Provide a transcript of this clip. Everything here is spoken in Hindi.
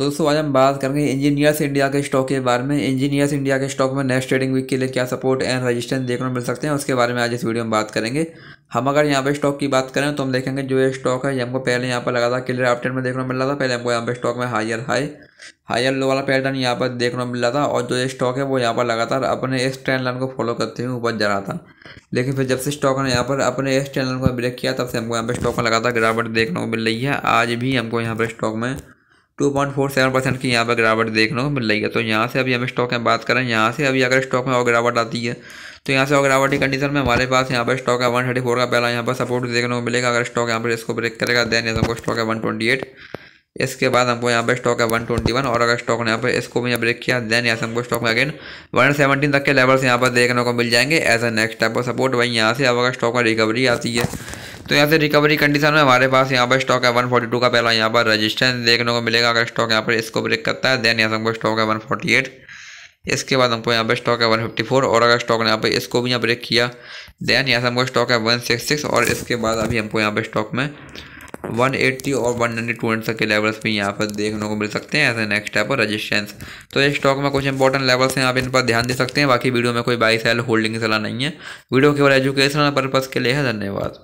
तो दोस्तों आज हम बात करेंगे इंजीनियर्स इंडिया के स्टॉक के बारे में इंजीनियर्स इंडिया के स्टॉक में नेक्स्ट ट्रेडिंग वीक के लिए क्या सपोर्ट एंड रेजिस्टेंस देखने को मिल सकते हैं उसके बारे में आज इस वीडियो में बात करेंगे हम अगर यहाँ पे स्टॉक की बात करें तो हम देखेंगे जो ये स्टॉक है ये हमको पहले यहाँ पर लगा था क्लियर अपडेट में देखने को मिल रहा था पहले हमको यहाँ पे स्टॉक में हायर हाई हायर लो वाला पैटर्न यहाँ पर देखने को मिल रहा था और जो ये स्टॉक है वो यहाँ पर लगातार अपने इस ट्रेंड लाइन को फॉलो करते हुए ऊपर जा रहा था लेकिन फिर जब से स्टॉक ने यहाँ पर अपने इस ट्रेंड लाइन को ब्रेक किया तब से हमको यहाँ पर स्टॉक में लगातार गिरावट देखने को मिल रही है आज भी हमको यहाँ पर स्टॉक में 2.47 परसेंट की यहाँ पर गिरावट देखने को मिल रही है तो यहाँ से अभी हम स्टॉक में बात करें यहाँ से अभी अगर स्टॉक में और गिरावट आती है तो यहाँ से और गिरावट की कंडीशन में हमारे पास यहाँ पर स्टॉक है वन थर्टी फोर का पहला यहाँ पर सपोर्ट देखने को मिलेगा अगर स्टॉक यहाँ पर इसको ब्रेक करेगा देन हमको स्टॉक है वन ट्वेंटी एट इसके बाद हमको यहाँ पर स्टॉक है वन ट्वेंटी वन और अगर स्टॉक ने यहाँ पर इसको भी यहाँ ब्रेक किया देन यहाँ से हमको स्टॉक में अगेन वन सेवनटीन तक के लेवल्स यहाँ पर देखने को मिल जाएंगे as a next type of support वहीं यहाँ से अब अगर स्टॉक में रिकवरी आती है तो यहाँ से रिकवरी कंडीशन में हमारे पास यहाँ पर स्टॉक है वन फोर्टी टू का पहला यहाँ पर रजिस्टेंस देखने को मिलेगा अगर स्टॉक यहाँ पर इसको ब्रेक करता है देन यहाँ हमको स्टॉक है वन फोर्टी एट इसके बाद हमको यहाँ पर स्टॉक है फोर और अगर स्टॉक ने यहाँ पर इसको भी यहाँ ब्रेक किया देन यहाँ से हमको स्टॉक है वन सिक्स सिक्स और इसके बाद अभी हमको यहाँ पर स्टॉक में वन एट्टी और वन टू तक के लेवल्स भी यहाँ पर देखने को मिल सकते हैं ऐसे नेक्स्ट है पर रजिस्टेंस तो ये स्टॉक में कुछ इंपॉर्टेंट लेवल्स हैं आप इन पर ध्यान दे सकते हैं बाकी वीडियो में कोई बाई सेल होल्डिंग सलाह नहीं है वीडियो केवल एजुकेशनल पर्पज़ के लिए है धन्यवाद